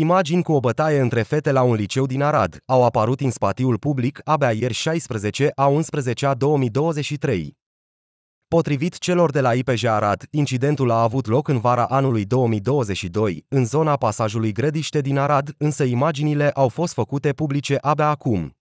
Imagini cu o bătaie între fete la un liceu din Arad au apărut în spatiul public abia ieri 16 a 11 a 2023. Potrivit celor de la IPJ Arad, incidentul a avut loc în vara anului 2022, în zona pasajului Grădiște din Arad, însă imaginile au fost făcute publice abia acum.